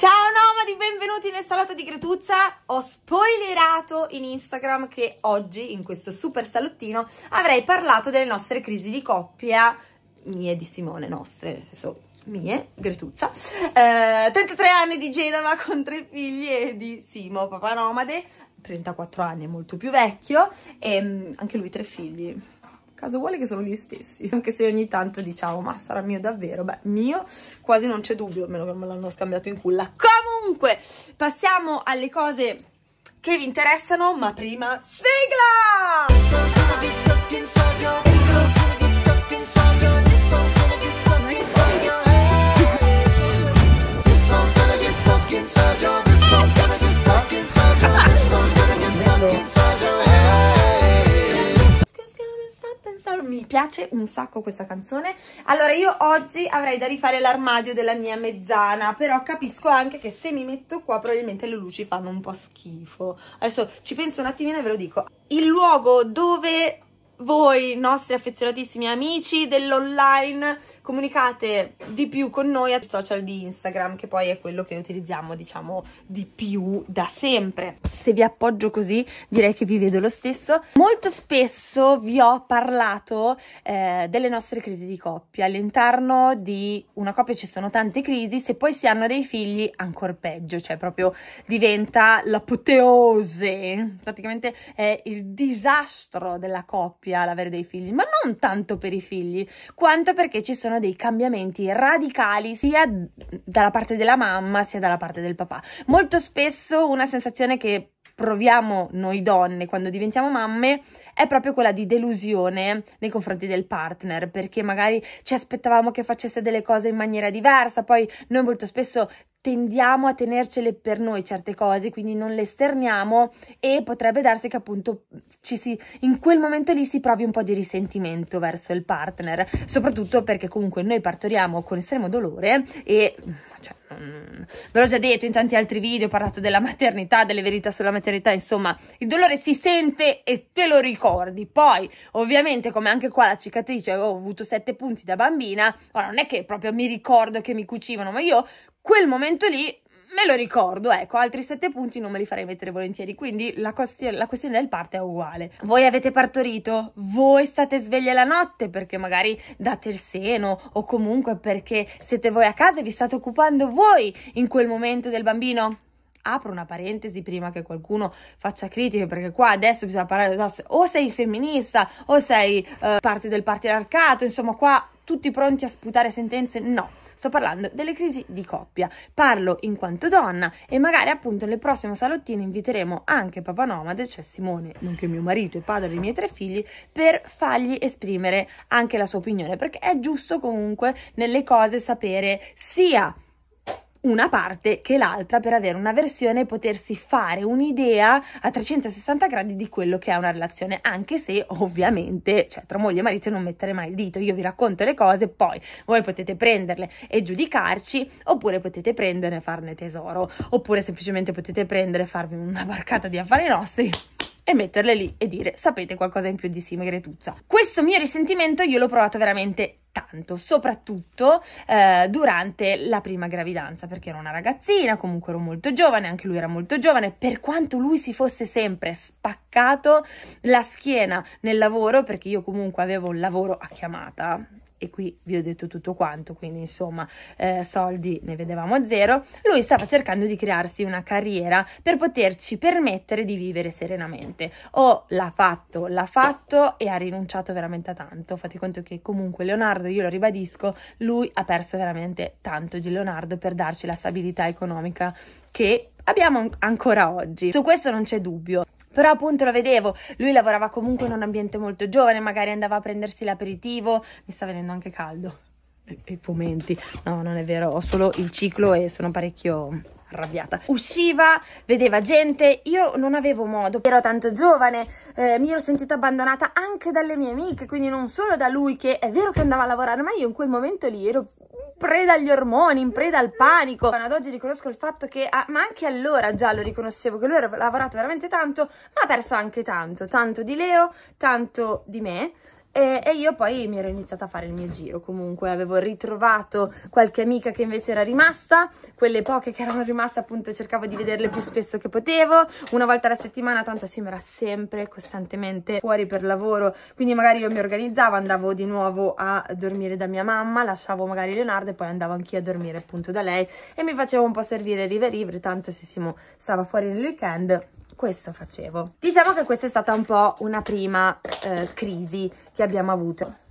Ciao nomadi, benvenuti nel salotto di Gretuzza. Ho spoilerato in Instagram che oggi, in questo super salottino, avrei parlato delle nostre crisi di coppia, mie di Simone, nostre, nel senso mie, Gretuzza, eh, 33 anni di Genova con tre figli e di Simo, papà nomade, 34 anni, molto più vecchio, e ehm, anche lui tre figli, caso vuole che sono gli stessi, anche se ogni tanto diciamo ma sarà mio davvero, beh mio quasi non c'è dubbio, a meno che me l'hanno scambiato in culla. Comunque passiamo alle cose che vi interessano, ma prima sigla! Inside your, this song's gonna get stuck inside your, this song's gonna get stuck inside your mi piace un sacco questa canzone. Allora io oggi avrei da rifare l'armadio della mia mezzana, però capisco anche che se mi metto qua probabilmente le luci fanno un po' schifo. Adesso ci penso un attimino e ve lo dico. Il luogo dove voi, nostri affezionatissimi amici dell'online, comunicate di più con noi ai social di Instagram, che poi è quello che utilizziamo, diciamo, di più da sempre. Se vi appoggio così, direi che vi vedo lo stesso. Molto spesso vi ho parlato eh, delle nostre crisi di coppia. All'interno di una coppia ci sono tante crisi, se poi si hanno dei figli, ancora peggio, cioè proprio diventa l'apoteose, praticamente è il disastro della coppia l'avere dei figli, ma non tanto per i figli, quanto perché ci sono avranno dei cambiamenti radicali sia dalla parte della mamma sia dalla parte del papà. Molto spesso una sensazione che proviamo noi donne quando diventiamo mamme è proprio quella di delusione nei confronti del partner perché magari ci aspettavamo che facesse delle cose in maniera diversa poi noi molto spesso tendiamo a tenercele per noi certe cose, quindi non le esterniamo e potrebbe darsi che appunto ci si, in quel momento lì si provi un po' di risentimento verso il partner, soprattutto perché comunque noi partoriamo con estremo dolore e cioè, mm, ve l'ho già detto in tanti altri video, ho parlato della maternità, delle verità sulla maternità, insomma, il dolore si sente e te lo ricordi. Poi, ovviamente, come anche qua la cicatrice, ho avuto sette punti da bambina, ora non è che proprio mi ricordo che mi cucivano, ma io quel momento lì me lo ricordo, ecco, altri sette punti non me li farei mettere volentieri, quindi la, question la, questione del parte è uguale. Voi avete partorito, voi state sveglie la notte perché magari date il seno o comunque perché siete voi a casa e vi state occupando voi in quel momento del bambino? Apro una parentesi prima che qualcuno faccia critiche perché qua adesso bisogna parlare o sei femminista o sei eh, parte del patriarcato, insomma qua tutti pronti a sputare sentenze, no. Sto parlando delle crisi di coppia, parlo in quanto donna e magari appunto nel prossimo salottino inviteremo anche Papa Nomade, cioè Simone, nonché mio marito e padre dei miei tre figli, per fargli esprimere anche la sua opinione, perché è giusto comunque nelle cose sapere sia una parte che l'altra per avere una versione e potersi fare un'idea a 360 gradi di quello che è una relazione, anche se ovviamente cioè, tra moglie e marito non mettere mai il dito, io vi racconto le cose, poi voi potete prenderle e giudicarci, oppure potete prendere e farne tesoro, oppure semplicemente potete prendere e farvi una barcata di affari nostri e metterle lì e dire sapete qualcosa in più di Gretuzza. Questo mio risentimento io l'ho provato veramente tanto, soprattutto eh, durante la prima gravidanza, perché era una ragazzina, comunque ero molto giovane, anche lui era molto giovane, per quanto lui si fosse sempre spaccato la schiena nel lavoro, perché io comunque avevo un lavoro a chiamata, e qui vi ho detto tutto quanto, quindi insomma eh, soldi ne vedevamo zero, lui stava cercando di crearsi una carriera per poterci permettere di vivere serenamente. O l'ha fatto, l'ha fatto e ha rinunciato veramente a tanto. Fate conto che comunque Leonardo, io lo ribadisco, lui ha perso veramente tanto di Leonardo per darci la stabilità economica che abbiamo ancora oggi. Su questo non c'è dubbio però appunto lo vedevo, lui lavorava comunque in un ambiente molto giovane, magari andava a prendersi l'aperitivo, mi sta venendo anche caldo, e, e fomenti, no non è vero, ho solo il ciclo e sono parecchio arrabbiata. Usciva, vedeva gente, io non avevo modo, ero tanto giovane, eh, mi ero sentita abbandonata anche dalle mie amiche, quindi non solo da lui che è vero che andava a lavorare, ma io in quel momento lì ero preda agli ormoni, in preda al panico. Ad oggi riconosco il fatto che, ah, ma anche allora già lo riconoscevo, che lui ha lavorato veramente tanto, ma ha perso anche tanto, tanto di Leo, tanto di me. E, e, io poi mi ero iniziata a fare il mio giro, comunque avevo ritrovato qualche amica che invece era rimasta, quelle poche che erano rimaste appunto cercavo di vederle più spesso che potevo, una volta alla settimana tanto Sim era sempre costantemente fuori per lavoro, quindi magari io mi organizzavo, andavo di nuovo a dormire da mia mamma, lasciavo magari Leonardo e poi andavo anch'io a dormire appunto da lei e mi facevo un po' servire riverivere, tanto se Simo stava fuori nel weekend questo facevo. Diciamo che questa è stata un po' una prima eh, crisi che abbiamo avuto.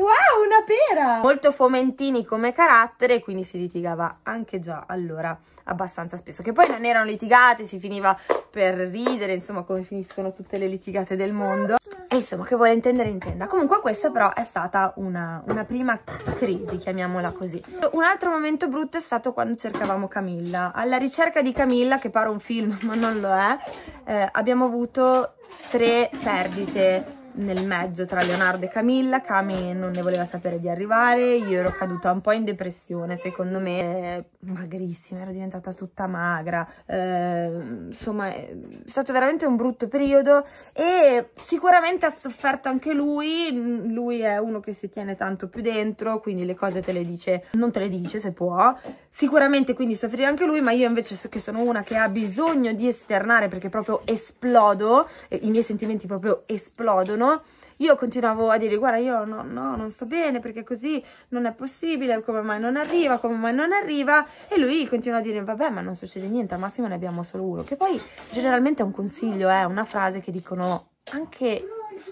Wow, una pera! Molto fomentini come carattere, quindi si litigava anche già allora abbastanza spesso. Che poi non erano litigate, si finiva per ridere, insomma, come finiscono tutte le litigate del mondo. E insomma, che vuole intendere intenda. Comunque questa però è stata una, una prima crisi, chiamiamola così. Un altro momento brutto è stato quando cercavamo Camilla. Alla ricerca di Camilla, che pare un film ma non lo è, eh, abbiamo avuto tre perdite nel mezzo tra Leonardo e Camilla, Cami non ne voleva sapere di arrivare, io ero caduta un po' in depressione, secondo me, eh, magrissima, ero diventata tutta magra, eh, insomma è stato veramente un brutto periodo e sicuramente ha sofferto anche lui, lui è uno che si tiene tanto più dentro, quindi le cose te le dice, non te le dice se può, sicuramente quindi soffriva anche lui, ma io invece so che sono una che ha bisogno di esternare perché proprio esplodo, i miei sentimenti proprio esplodono, no? Io continuavo a dire, guarda, io no, no, non sto bene perché così non è possibile, come mai non arriva, come mai non arriva. E lui continua a dire, vabbè, ma non succede niente, al massimo ne abbiamo solo uno. Che poi generalmente è un consiglio, è eh, una frase che dicono anche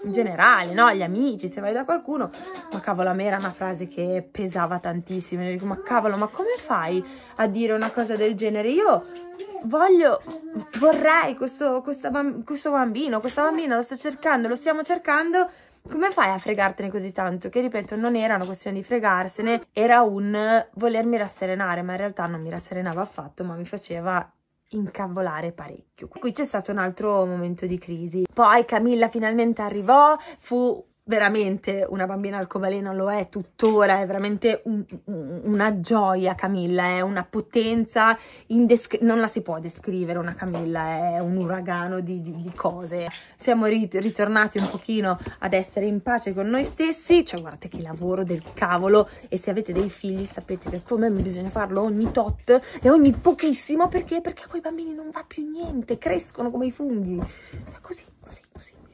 in generale, no? Gli amici, se vai da qualcuno, ma cavolo, a me era una frase che pesava tantissimo. Io dico, ma cavolo, ma come fai a dire una cosa del genere? Io voglio, vorrei questo, questa, questo bambino, questa bambina, lo sto cercando, lo stiamo cercando, come fai a fregartene così tanto? Che ripeto, non era una questione di fregarsene, era un volermi rasserenare, ma in realtà non mi rasserenava affatto, ma mi faceva incavolare parecchio. Qui c'è stato un altro momento di crisi. Poi Camilla finalmente arrivò, fu veramente una bambina arcobaleno, lo è tuttora, è veramente un, una gioia Camilla, è una potenza, non la si può descrivere una Camilla, è un uragano di, di, di cose. Siamo rit ritornati un pochino ad essere in pace con noi stessi, cioè guardate che lavoro del cavolo e se avete dei figli sapete che come bisogna farlo ogni tot e ogni pochissimo perché? Perché a quei bambini non va più niente, crescono come i funghi, è cioè, così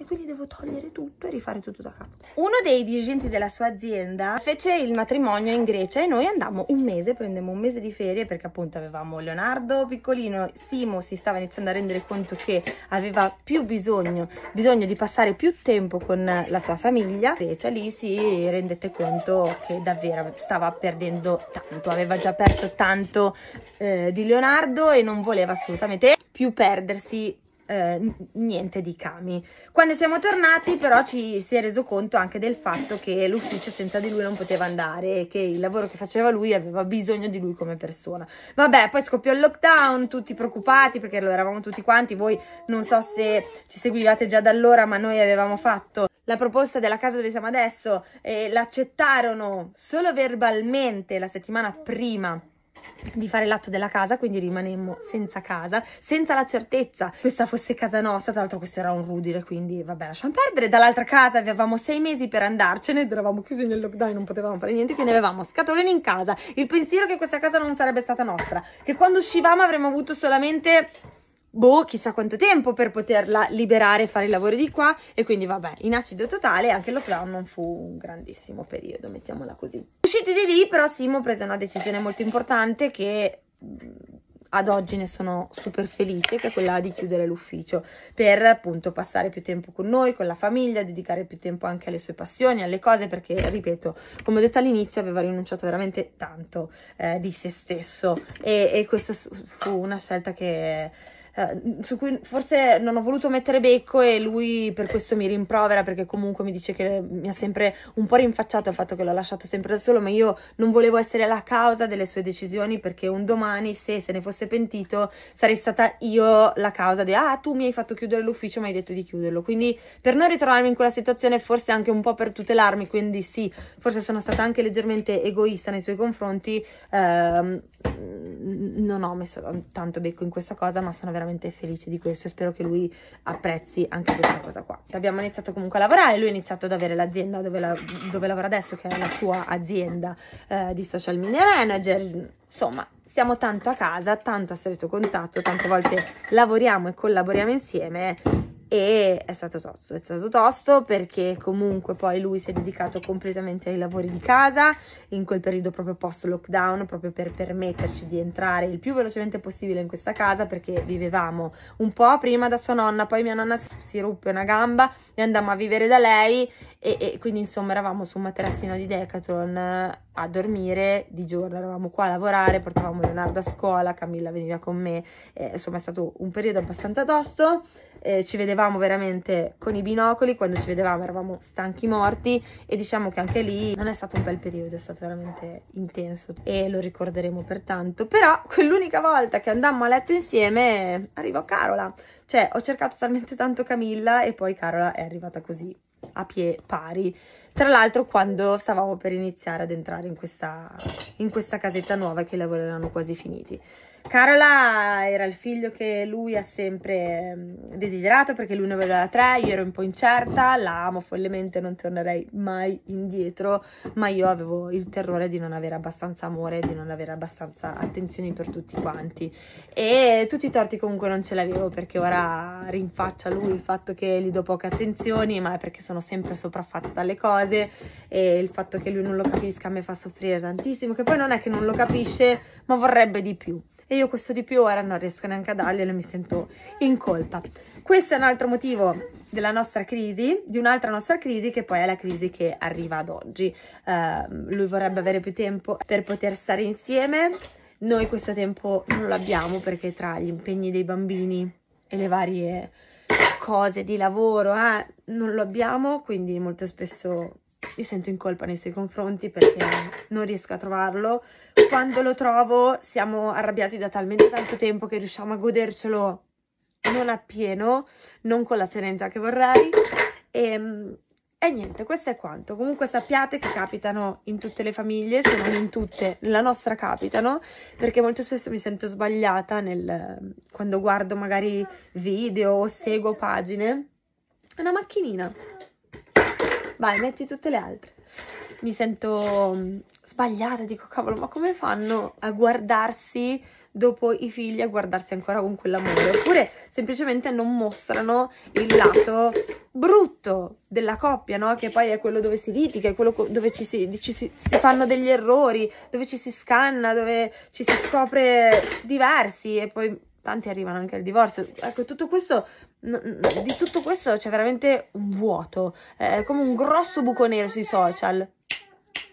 quindi devo togliere tutto e rifare tutto da capo. Uno dei dirigenti della sua azienda fece il matrimonio in Grecia e noi andammo un mese, prendemmo un mese di ferie perché appunto avevamo Leonardo piccolino, Simo si stava iniziando a rendere conto che aveva più bisogno, bisogno di passare più tempo con la sua famiglia. In Grecia lì si rendette conto che davvero stava perdendo tanto, aveva già perso tanto eh, di Leonardo e non voleva assolutamente più perdersi eh, niente di Kami. Quando siamo tornati però ci si è reso conto anche del fatto che l'ufficio senza di lui non poteva andare e che il lavoro che faceva lui aveva bisogno di lui come persona. Vabbè, poi scoppiò il lockdown, tutti preoccupati perché lo eravamo tutti quanti, voi non so se ci seguivate già da allora ma noi avevamo fatto la proposta della casa dove siamo adesso e l'accettarono solo verbalmente la settimana prima di fare l'atto della casa, quindi rimanemmo senza casa, senza la certezza che questa fosse casa nostra, tra l'altro questo era un rudile, quindi vabbè lasciamo perdere, dall'altra casa avevamo sei mesi per andarcene eravamo chiusi nel lockdown, non potevamo fare niente, quindi avevamo scatoloni in casa, il pensiero che questa casa non sarebbe stata nostra, che quando uscivamo avremmo avuto solamente boh, chissà quanto tempo per poterla liberare e fare i lavori di qua e quindi vabbè, in acido totale anche il lockdown non fu un grandissimo periodo, mettiamola così. Usciti di lì però Simo prese una decisione molto importante che ad oggi ne sono super felice, che è quella di chiudere l'ufficio per appunto passare più tempo con noi, con la famiglia, dedicare più tempo anche alle sue passioni, alle cose, perché ripeto, come ho detto all'inizio, aveva rinunciato veramente tanto eh, di se stesso e, e questa fu una scelta che eh, su cui forse non ho voluto mettere becco e lui per questo mi rimprovera perché comunque mi dice che mi ha sempre un po' rinfacciato il fatto che l'ho lasciato sempre da solo, ma io non volevo essere la causa delle sue decisioni perché un domani se se ne fosse pentito sarei stata io la causa di ah tu mi hai fatto chiudere l'ufficio, mi hai detto di chiuderlo. Quindi per non ritrovarmi in quella situazione forse anche un po' per tutelarmi, quindi sì, forse sono stata anche leggermente egoista nei suoi confronti. Ehm, non ho messo tanto becco in questa cosa, ma sono veramente felice di questo e spero che lui apprezzi anche questa cosa qua. Abbiamo iniziato comunque a lavorare, lui ha iniziato ad avere l'azienda dove, la, dove, lavora adesso, che è la sua azienda eh, di social media manager, insomma... Stiamo tanto a casa, tanto a solito contatto, tante volte lavoriamo e collaboriamo insieme e è stato tosto, è stato tosto perché comunque poi lui si è dedicato completamente ai lavori di casa in quel periodo proprio post lockdown proprio per permetterci di entrare il più velocemente possibile in questa casa perché vivevamo un po' prima da sua nonna, poi mia nonna si ruppe una gamba e andammo a vivere da lei e, e quindi insomma eravamo su un materassino di Decathlon a dormire, di giorno eravamo qua a lavorare, portavamo Leonardo a scuola, Camilla veniva con me, eh, insomma è stato un periodo abbastanza tosto, eh, ci vedevamo veramente con i binocoli, quando ci vedevamo eravamo stanchi morti e diciamo che anche lì non è stato un bel periodo, è stato veramente intenso e lo ricorderemo per tanto, però quell'unica volta che andammo a letto insieme arrivò Carola, cioè ho cercato talmente tanto Camilla e poi Carola è arrivata così a pie pari tra l'altro quando stavamo per iniziare ad entrare in questa, in questa casetta nuova che i lavori erano quasi finiti. Carola era il figlio che lui ha sempre mm, desiderato perché lui ne aveva tre, io ero un po' incerta, la amo follemente, non tornerei mai indietro, ma io avevo il terrore di non avere abbastanza amore, di non avere abbastanza attenzioni per tutti quanti e tutti i torti comunque non ce l'avevo perché ora rinfaccia lui il fatto che gli do poche attenzioni, ma è perché sono sempre sopraffatta dalle cose e il fatto che lui non lo capisca mi fa soffrire tantissimo, che poi non è che non lo capisce, ma vorrebbe di più e io questo di più ora non riesco neanche a darglielo e mi sento in colpa. Questo è un altro motivo della nostra crisi, di un'altra nostra crisi che poi è la crisi che arriva ad oggi. Uh, lui vorrebbe avere più tempo per poter stare insieme, noi questo tempo non lo abbiamo perché tra gli impegni dei bambini e le varie cose di lavoro eh, non lo abbiamo, quindi molto spesso mi sento in colpa nei suoi confronti perché non riesco a trovarlo quando lo trovo siamo arrabbiati da talmente tanto tempo che riusciamo a godercelo non appieno, non con la serenità che vorrei. E, ehm, e niente, questo è quanto. Comunque sappiate che capitano in tutte le famiglie, se non in tutte, nella nostra capitano, perché molto spesso mi sento sbagliata nel, quando guardo magari video o seguo pagine. È una macchinina. Vai, metti tutte le altre mi sento mm, sbagliata, dico cavolo ma come fanno a guardarsi dopo i figli, a guardarsi ancora con quell'amore? Oppure semplicemente non mostrano il lato brutto della coppia, no? Che poi è quello dove si litiga, è quello dove ci si, ci si, si fanno degli errori, dove ci si scanna, dove ci si scopre diversi e poi tanti arrivano anche al divorzio. Ecco, tutto questo, di tutto questo c'è veramente un vuoto, è come un grosso buco nero sui social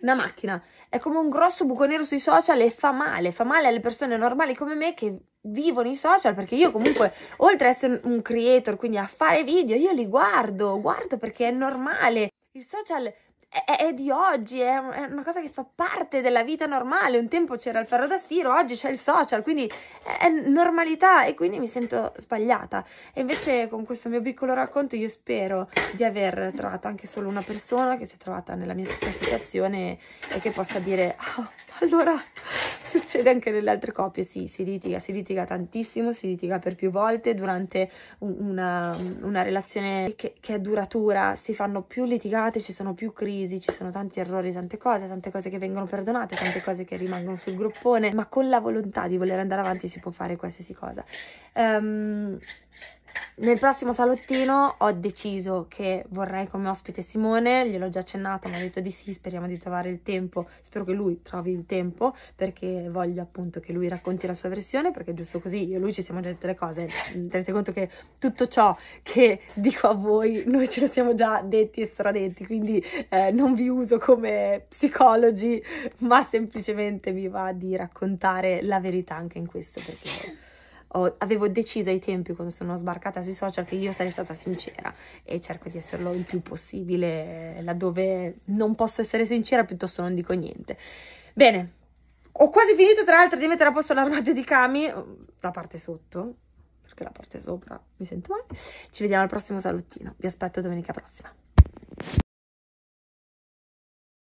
una macchina. È come un grosso buco nero sui social e fa male, fa male alle persone normali come me che vivono i social perché io comunque oltre ad essere un creator, quindi a fare video, io li guardo, guardo perché è normale. Il social è, è di oggi, è, è, una cosa che fa parte della vita normale. Un tempo c'era il ferro da stiro, oggi c'è il social, quindi è, è normalità e quindi mi sento sbagliata. E invece con questo mio piccolo racconto io spero di aver trovato anche solo una persona che si è trovata nella mia stessa situazione e che possa dire, oh, allora succede anche nelle altre coppie, sì, si litiga, si litiga tantissimo, si litiga per più volte durante una, una relazione che, che, è duratura, si fanno più litigate, ci sono più crisi, ci sono tanti errori, tante cose, tante cose che vengono perdonate, tante cose che rimangono sul groppone, ma con la volontà di voler andare avanti si può fare qualsiasi cosa. Um, nel prossimo salottino ho deciso che vorrei come ospite Simone, gliel'ho già accennata, mi ha detto di sì, speriamo di trovare il tempo, spero che lui trovi il tempo perché voglio appunto che lui racconti la sua versione perché giusto così io e lui ci siamo già dette le cose, mm, tenete conto che tutto ciò che dico a voi noi ce lo siamo già detti e stradetti, quindi eh, non vi uso come psicologi ma semplicemente vi va di raccontare la verità anche in questo perché ho, avevo deciso ai tempi quando sono sbarcata sui social che io sarei stata sincera e cerco di esserlo il più possibile laddove non posso essere sincera piuttosto non dico niente. Bene, ho quasi finito tra l'altro di mettere a posto l'armadio di Kami, la parte sotto, perché la parte sopra mi sento male. Ci vediamo al prossimo salottino, vi aspetto domenica prossima.